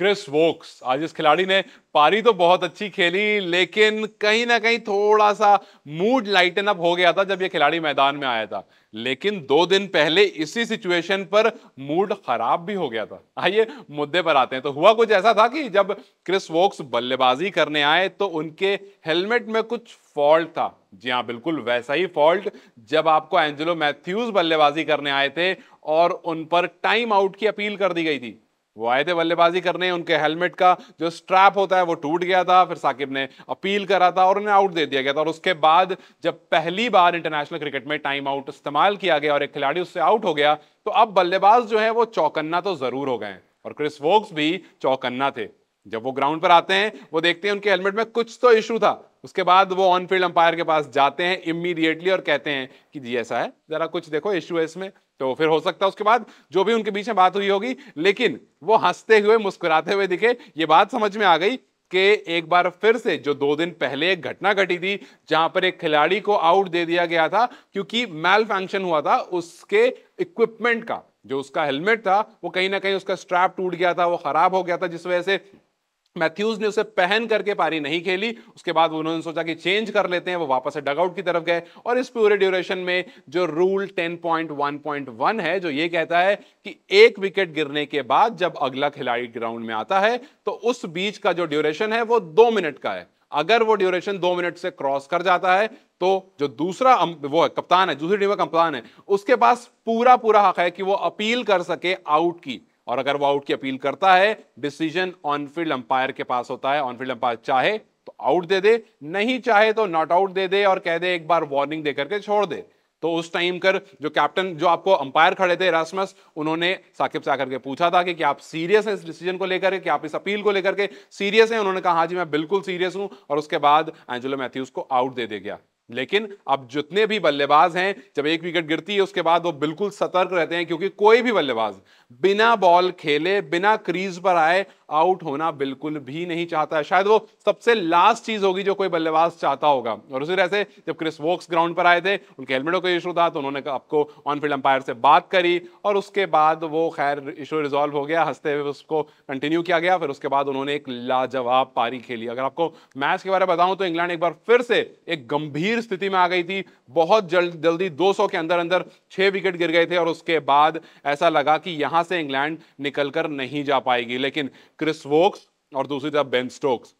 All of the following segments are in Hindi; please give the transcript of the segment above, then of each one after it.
क्रिस वोक्स आज इस खिलाड़ी ने पारी तो बहुत अच्छी खेली लेकिन कहीं ना कहीं थोड़ा सा मूड लाइटन अप हो गया था जब ये खिलाड़ी मैदान में आया था लेकिन दो दिन पहले इसी सिचुएशन पर मूड खराब भी हो गया था आइए मुद्दे पर आते हैं तो हुआ कुछ ऐसा था कि जब क्रिस वोक्स बल्लेबाजी करने आए तो उनके हेलमेट में कुछ फॉल्ट था जी हाँ बिल्कुल वैसा ही फॉल्ट जब आपको एंजेलो मैथ्यूज बल्लेबाजी करने आए थे और उन पर टाइम आउट की अपील कर दी गई थी वो आए थे बल्लेबाजी करने उनके हेलमेट का जो स्ट्रैप होता है वो टूट गया था फिर साकिब ने अपील करा था और उन्हें आउट दे दिया गया था और उसके बाद जब पहली बार इंटरनेशनल क्रिकेट में टाइम आउट इस्तेमाल किया गया और एक खिलाड़ी उससे आउट हो गया तो अब बल्लेबाज जो है वो चौकन्ना तो जरूर हो गए और क्रिस वोक्स भी चौकन्ना थे जब वो ग्राउंड पर आते हैं वो देखते हैं उनके हेलमेट में कुछ तो इशू था उसके बाद वो ऑन फील्ड अंपायर के पास जाते हैं इमीडिएटली और कहते हैं कि जी ऐसा है जरा कुछ देखो इशू है इसमें तो फिर हो सकता है उसके बाद जो भी उनके बीच में बात हुई होगी लेकिन वो हंसते हुए मुस्कुराते हुए दिखे ये बात समझ में आ गई कि एक बार फिर से जो दो दिन पहले एक घटना घटी थी जहां पर एक खिलाड़ी को आउट दे दिया गया था क्योंकि मैल फंक्शन हुआ था उसके इक्विपमेंट का जो उसका हेलमेट था वो कहीं ना कहीं उसका स्ट्रैप टूट गया था वो खराब हो गया था जिस वजह से मैथ्यूज ने उसे पहन करके पारी नहीं खेली उसके बाद उन्होंने सोचा कि चेंज कर लेते हैं वो वापस से डगआउट की तरफ गए और इस पूरे ड्यूरेशन में जो रूल 10.1.1 है जो ये कहता है कि एक विकेट गिरने के बाद जब अगला खिलाड़ी ग्राउंड में आता है तो उस बीच का जो ड्यूरेशन है वो दो मिनट का है अगर वो ड्यूरेशन दो मिनट से क्रॉस कर जाता है तो जो दूसरा वो है कप्तान है दूसरी टीम का कप्तान है उसके पास पूरा पूरा हक है कि वो अपील कर सके आउट की और अगर वो आउट की अपील करता है डिसीजन ऑन फील्ड अंपायर के पास होता है ऑन फील्ड अंपायर चाहे तो आउट दे दे नहीं चाहे तो नॉट आउट दे दे और कह दे एक बार वार्निंग दे करके छोड़ दे तो उस टाइम कर जो कैप्टन जो आपको अंपायर खड़े थे रासमस उन्होंने साकिब से आकर के पूछा था कि क्या आप सीरियस हैं इस डिसीजन को लेकर के आप इस अपील को लेकर के सीरियस हैं उन्होंने कहा हाँ जी मैं बिल्कुल सीरियस हूं और उसके बाद एंजेलो मैथ्यूज को आउट दे दे गया लेकिन अब जितने भी बल्लेबाज हैं जब एक विकेट गिरती है उसके बाद वो बिल्कुल सतर्क रहते हैं क्योंकि कोई भी बल्लेबाज बिना बॉल खेले बिना क्रीज पर आए आउट होना बिल्कुल भी नहीं चाहता है शायद वो सबसे लास्ट चीज होगी जो कोई बल्लेबाज चाहता होगा और उसी तरह से जब क्रिस वोक्स ग्राउंड पर आए थे उनके हेलमेटों का इशू था तो उन्होंने आपको ऑन फील्ड अंपायर से बात करी और उसके बाद वो खैर इशू रिजॉल्व हो गया हंसते हुए उसको कंटिन्यू किया गया फिर उसके बाद उन्होंने एक लाजवाब पारी खेली अगर आपको मैच के बारे में बताऊं तो इंग्लैंड एक बार फिर से एक गंभीर गंभीर स्थिति में आ गई थी बहुत जल्द जल्दी 200 के अंदर अंदर छः विकेट गिर गए थे और उसके बाद ऐसा लगा कि यहाँ से इंग्लैंड निकल नहीं जा पाएगी लेकिन क्रिस वोक्स और दूसरी तरफ बेन स्टोक्स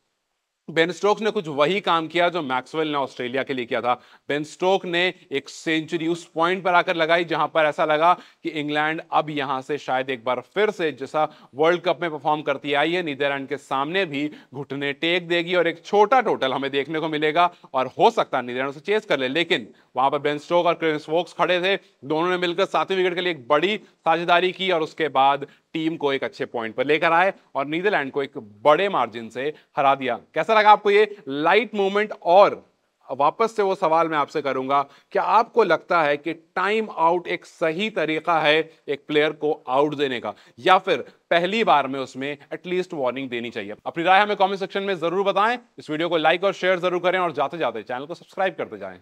बेन स्टोक्स ने कुछ वही काम किया जो मैक्सवेल ने ऑस्ट्रेलिया के लिए किया था बेन स्टोक ने एक सेंचुरी उस पॉइंट पर आकर लगाई जहां पर ऐसा लगा कि इंग्लैंड अब यहां से शायद एक बार फिर से जैसा वर्ल्ड कप में परफॉर्म करती आई है नीदरलैंड के सामने भी घुटने टेक देगी और एक छोटा टोटल हमें देखने को मिलेगा और हो सकता है नीदरलैंड उसे चेस कर ले लेकिन वहां पर बेन स्टोक और क्रिस वोक्स खड़े थे दोनों ने मिलकर सातवीं विकेट के लिए एक बड़ी साझेदारी की और उसके बाद टीम को एक अच्छे पॉइंट पर लेकर आए और नीदरलैंड को एक बड़े मार्जिन से हरा दिया कैसा लगा आपको ये लाइट मूवमेंट और वापस से वो सवाल मैं आपसे करूंगा क्या आपको लगता है कि टाइम आउट एक सही तरीका है एक प्लेयर को आउट देने का या फिर पहली बार में उसमें एटलीस्ट वार्निंग देनी चाहिए अपनी राय हमें कमेंट सेक्शन में जरूर बताएं इस वीडियो को लाइक और शेयर जरूर करें और जाते जाते चैनल को सब्सक्राइब करते जाएं